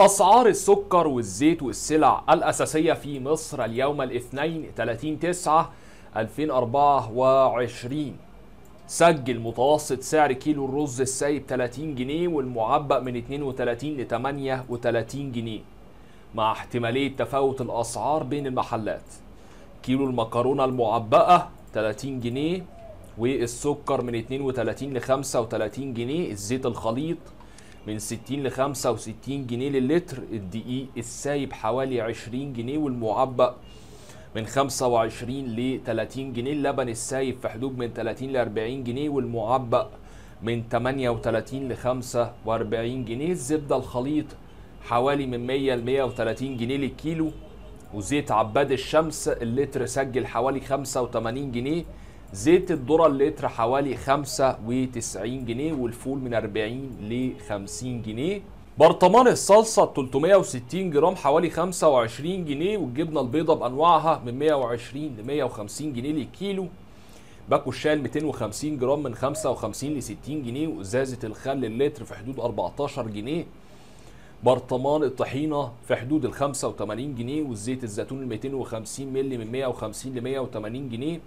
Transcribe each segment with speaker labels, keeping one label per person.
Speaker 1: أسعار السكر والزيت والسلع الأساسية في مصر اليوم الاثنين 30 9 2024 سجل متوسط سعر كيلو الرز السايب 30 جنيه والمعبأ من 32 ل 38 جنيه مع احتمالية تفاوت الأسعار بين المحلات كيلو المكرونة المعبأة 30 جنيه والسكر من 32 ل 35 جنيه الزيت الخليط من 60 ل 65 جنيه للتر الدقيق السايب حوالي 20 جنيه والمعبأ من 25 ل 30 جنيه اللبن السايب في حدود من 30 ل 40 جنيه والمعبأ من 38 ل 45 جنيه الزبدة الخليط حوالي من 100 ل 130 جنيه للكيلو وزيت عباد الشمس اللتر سجل حوالي 85 جنيه زيت الذره اللتر حوالي 95 جنيه والفول من 40 ل 50 جنيه برطمان الصلصة 360 جرام حوالي 25 جنيه والجبنة البيضة بأنواعها من 120 ل 150 جنيه للكيلو باكو الشال 250 جرام من 55 ل 60 جنيه وإزازة الخل اللتر في حدود 14 جنيه برطمان الطحينة في حدود ال 85 جنيه والزيت الزيتون ال 250 مللي من 150 ل 180 جنيه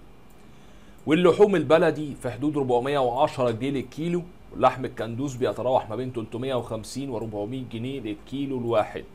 Speaker 1: واللحوم البلدي في حدود 410 جنيه للكيلو لحم الكندوز بيتراوح ما بين 350 و 400 جنيه للكيلو الواحد